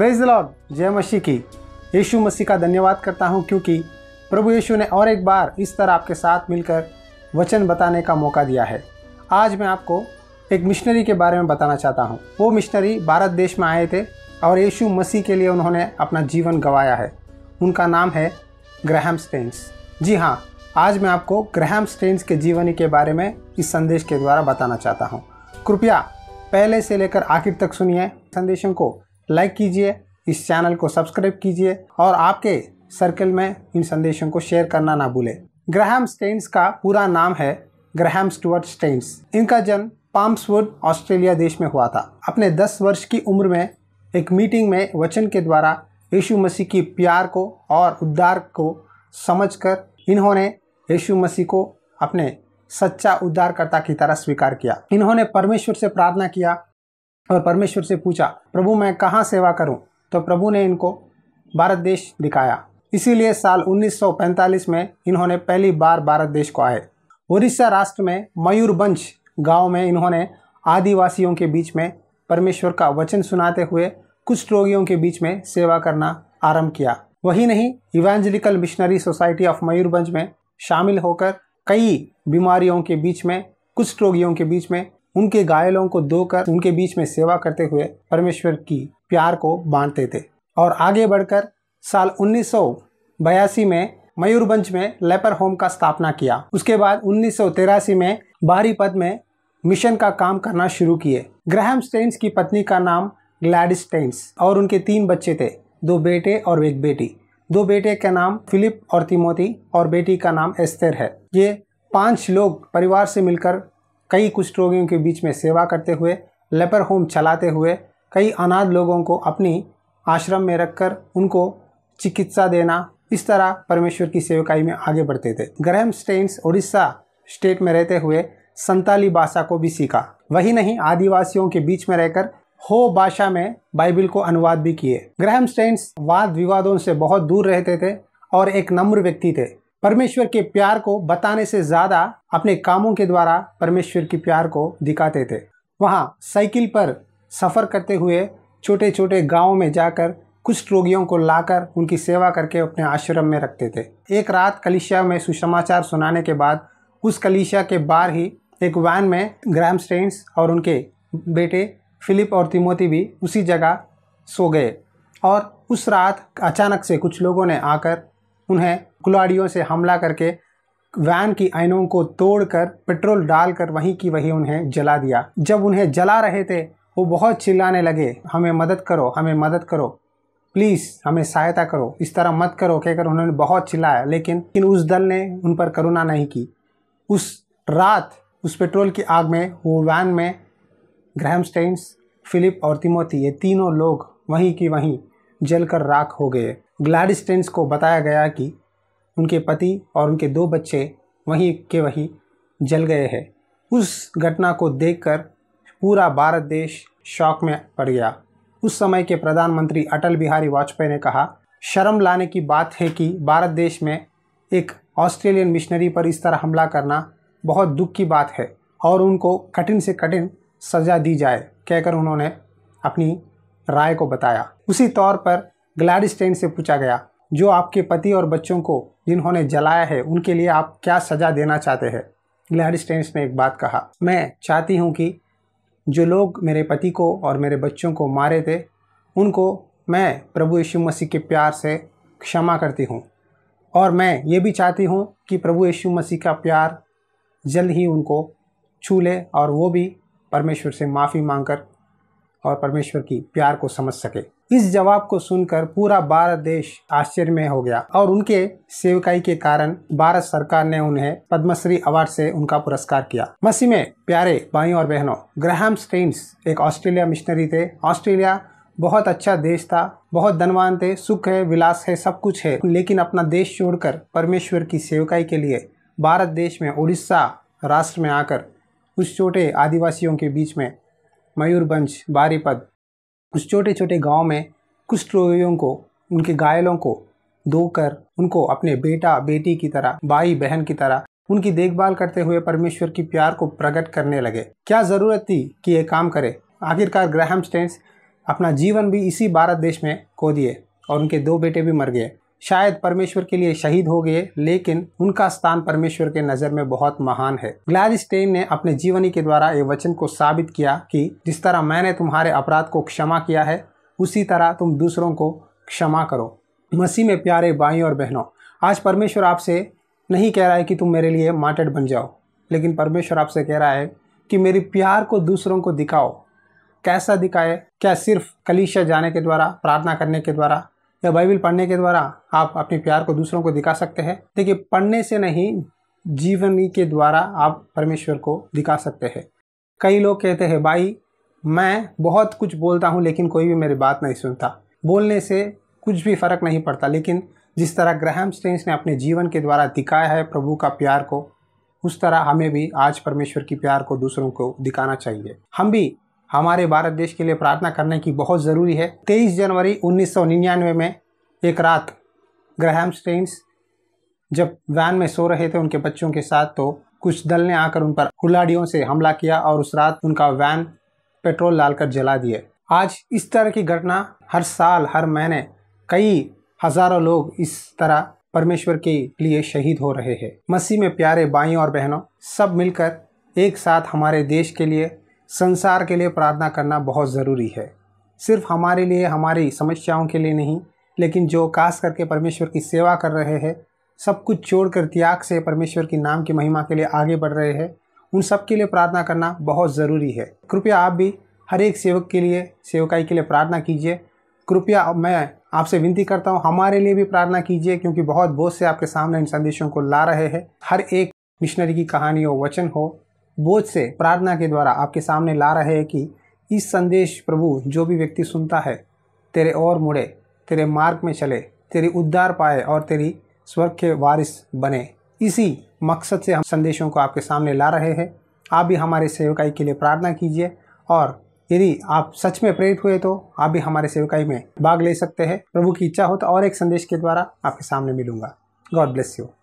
praise Lord जय मसीह की यीशु मसीह का धन्यवाद करता हूँ क्योंकि प्रभु यीशु ने और एक बार इस तरह आपके साथ मिलकर वचन बताने का मौका दिया है आज मैं आपको एक मिशनरी के बारे में बताना चाहता हूँ वो मिशनरी भारत देश में आए थे और यीशु मसीह के लिए उन्होंने अपना जीवन गंवाया है उनका नाम है ग्रहम स्टेंस जी हाँ आज मैं आपको ग्रहम स्टेंस के जीवनी के बारे में इस संदेश के द्वारा बताना चाहता हूँ कृपया पहले से लेकर आखिर तक सुनिए संदेशों को लाइक कीजिए इस चैनल को सब्सक्राइब कीजिए और आपके सर्कल में इन संदेशों को शेयर करना ना भूलें ग्रहम स्टेन्स का पूरा नाम है ग्रहम स्टुअर्ट स्टेन्स इनका जन्म पाम्सवुड ऑस्ट्रेलिया देश में हुआ था अपने 10 वर्ष की उम्र में एक मीटिंग में वचन के द्वारा यीशु मसीह की प्यार को और उद्धार को समझकर इन्होंने यीशु मसीह को अपने सच्चा उद्धारकर्ता की तरह स्वीकार किया इन्होंने परमेश्वर से प्रार्थना किया और परमेश्वर से पूछा प्रभु मैं कहाँ सेवा करूँ तो प्रभु ने इनको भारत देश दिखाया इसीलिए साल 1945 में इन्होंने पहली बार भारत देश को आए उड़ीसा राष्ट्र में मयूरभंज गांव में इन्होंने आदिवासियों के बीच में परमेश्वर का वचन सुनाते हुए कुछ रोगियों के बीच में सेवा करना आरंभ किया वही नहीं evangelical missionary society of Mayurbhanj में शामिल होकर कई बीमारियों के बीच में कुछ रोगियों के बीच में उनके घायलों को धोकर उनके बीच में सेवा करते हुए परमेश्वर की प्यार को बांटते थे और आगे बढ़कर साल उन्नीस में मयूरभंज में लेपर होम का स्थापना किया उसके बाद उन्नीस में बाहरी पद में मिशन का काम करना शुरू किए ग्रहम स्टेन्स की पत्नी का नाम ग्लैडिस स्टेन्स और उनके तीन बच्चे थे दो बेटे और एक बेटी दो बेटे का नाम फिलिप और तिमोती और बेटी का नाम एस्तर है ये पांच लोग परिवार से मिलकर कई कुछ रोगियों के बीच में सेवा करते हुए लेपर होम चलाते हुए कई अनाथ लोगों को अपनी आश्रम में रखकर उनको चिकित्सा देना इस तरह परमेश्वर की सेवकाई में आगे बढ़ते थे ग्रहम स्टेन्स उड़ीसा स्टेट में रहते हुए संताली भाषा को भी सीखा वही नहीं आदिवासियों के बीच में रहकर हो भाषा में बाइबिल को अनुवाद भी किए ग्रहम स्टेन्स वाद विवादों से बहुत दूर रहते थे और एक नम्र व्यक्ति थे परमेश्वर के प्यार को बताने से ज़्यादा अपने कामों के द्वारा परमेश्वर के प्यार को दिखाते थे वहाँ साइकिल पर सफ़र करते हुए छोटे छोटे गाँव में जाकर कुछ रोगियों को लाकर उनकी सेवा करके अपने आश्रम में रखते थे एक रात कलिशिया में सुसमाचार सुनाने के बाद उस कलिशिया के बाहर ही एक वैन में ग्राम स्टेन्स और उनके बेटे फिलिप और तिमोती भी उसी जगह सो गए और उस रात अचानक से कुछ लोगों ने आकर उन्हें कुलाड़ियों से हमला करके वैन की आइनों को तोड़कर पेट्रोल डालकर वहीं की वहीं उन्हें जला दिया जब उन्हें जला रहे थे वो बहुत चिल्लाने लगे हमें मदद करो हमें मदद करो प्लीज़ हमें सहायता करो इस तरह मत करो कहकर उन्होंने बहुत चिल्लाया लेकिन लेकिन उस दल ने उन पर करुणा नहीं की उस रात उस पेट्रोल की आग में वो वैन में ग्रहम स्टेन्स फिलिप और तिमोती ये तीनों लोग वहीं की वहीं जलकर राख हो गए स्टेंस को बताया गया कि उनके पति और उनके दो बच्चे वहीं के वहीं जल गए हैं उस घटना को देखकर पूरा भारत देश शौक में पड़ गया उस समय के प्रधानमंत्री अटल बिहारी वाजपेयी ने कहा शर्म लाने की बात है कि भारत देश में एक ऑस्ट्रेलियन मिशनरी पर इस तरह हमला करना बहुत दुख की बात है और उनको कठिन से कठिन सज़ा दी जाए कहकर उन्होंने अपनी राय को बताया उसी तौर पर ग्लाड स्टैंड से पूछा गया जो आपके पति और बच्चों को जिन्होंने जलाया है उनके लिए आप क्या सज़ा देना चाहते हैं ग्लैड स्टैंड ने एक बात कहा मैं चाहती हूँ कि जो लोग मेरे पति को और मेरे बच्चों को मारे थे उनको मैं प्रभु यीशु मसीह के प्यार से क्षमा करती हूँ और मैं ये भी चाहती हूँ कि प्रभु यीशु मसीह का प्यार जल्द ही उनको छू ले और वो भी परमेश्वर से माफ़ी मांगकर और परमेश्वर की प्यार को समझ सके इस जवाब को सुनकर पूरा भारत देश आश्चर्य में हो गया और उनके सेवकाई के कारण भारत सरकार ने उन्हें पद्मश्री अवार्ड से उनका पुरस्कार किया मसी में प्यारे भाइयों और बहनों ग्रहम स्टेन्स एक ऑस्ट्रेलिया मिशनरी थे ऑस्ट्रेलिया बहुत अच्छा देश था बहुत धनवान थे सुख है विलास है सब कुछ है लेकिन अपना देश छोड़कर परमेश्वर की सेवकाई के लिए भारत देश में उड़ीसा राष्ट्र में आकर उस छोटे आदिवासियों के बीच में मयूरभंज बारीपद उस छोटे छोटे गांव में कुछ रोगियों को उनके घायलों को धोकर उनको अपने बेटा बेटी की तरह भाई बहन की तरह उनकी देखभाल करते हुए परमेश्वर की प्यार को प्रकट करने लगे क्या ज़रूरत थी कि ये काम करे आखिरकार ग्रह स्टेंस अपना जीवन भी इसी भारत देश में खो दिए और उनके दो बेटे भी मर गए शायद परमेश्वर के लिए शहीद हो गए लेकिन उनका स्थान परमेश्वर के नजर में बहुत महान है ग्लैडिस स्टेन ने अपने जीवनी के द्वारा ये वचन को साबित किया कि जिस तरह मैंने तुम्हारे अपराध को क्षमा किया है उसी तरह तुम दूसरों को क्षमा करो मसीह में प्यारे भाई और बहनों आज परमेश्वर आपसे नहीं कह रहा है कि तुम मेरे लिए मार्टेड बन जाओ लेकिन परमेश्वर आपसे कह रहा है कि मेरे प्यार को दूसरों को दिखाओ कैसा दिखाए क्या सिर्फ कलीशा जाने के द्वारा प्रार्थना करने के द्वारा या बाइबिल पढ़ने के द्वारा आप अपने प्यार को दूसरों को दिखा सकते हैं देखिए पढ़ने से नहीं जीवन के द्वारा आप परमेश्वर को दिखा सकते हैं कई लोग कहते हैं भाई मैं बहुत कुछ बोलता हूँ लेकिन कोई भी मेरी बात नहीं सुनता बोलने से कुछ भी फर्क नहीं पड़ता लेकिन जिस तरह ग्रहम स्टेंस ने अपने जीवन के द्वारा दिखाया है प्रभु का प्यार को उस तरह हमें भी आज परमेश्वर की प्यार को दूसरों को दिखाना चाहिए हम भी हमारे भारत देश के लिए प्रार्थना करने की बहुत ज़रूरी है 23 जनवरी 1999 में एक रात ग्रहम स्टेन्स जब वैन में सो रहे थे उनके बच्चों के साथ तो कुछ दल ने आकर उन पर हुलाडियों से हमला किया और उस रात उनका वैन पेट्रोल डालकर जला दिए आज इस तरह की घटना हर साल हर महीने कई हजारों लोग इस तरह परमेश्वर के लिए शहीद हो रहे हैं मसीह में प्यारे भाइयों और बहनों सब मिलकर एक साथ हमारे देश के लिए संसार के लिए प्रार्थना करना बहुत ज़रूरी है सिर्फ हमारे लिए हमारी समस्याओं के लिए नहीं लेकिन जो खास करके परमेश्वर की सेवा कर रहे हैं सब कुछ छोड़ कर त्याग से परमेश्वर के नाम की महिमा के लिए आगे बढ़ रहे हैं उन सब के लिए प्रार्थना करना बहुत ज़रूरी है कृपया आप भी हर एक सेवक के लिए सेवकाई के लिए प्रार्थना कीजिए कृपया मैं आपसे विनती करता हूँ हमारे लिए भी प्रार्थना कीजिए क्योंकि बहुत बोझ से आपके सामने इन संदेशों को ला रहे हैं हर एक मिशनरी की कहानी हो वचन हो बोझ से प्रार्थना के द्वारा आपके सामने ला रहे हैं कि इस संदेश प्रभु जो भी व्यक्ति सुनता है तेरे और मुड़े तेरे मार्ग में चले तेरी उद्धार पाए और तेरी स्वर्ग के वारिस बने इसी मकसद से हम संदेशों को आपके सामने ला रहे हैं आप भी हमारे सेवकाई के लिए प्रार्थना कीजिए और यदि आप सच में प्रेरित हुए तो आप भी हमारे सेवकाई में भाग ले सकते हैं प्रभु की इच्छा हो तो और एक संदेश के द्वारा आपके सामने मिलूंगा गॉड ब्लेस यू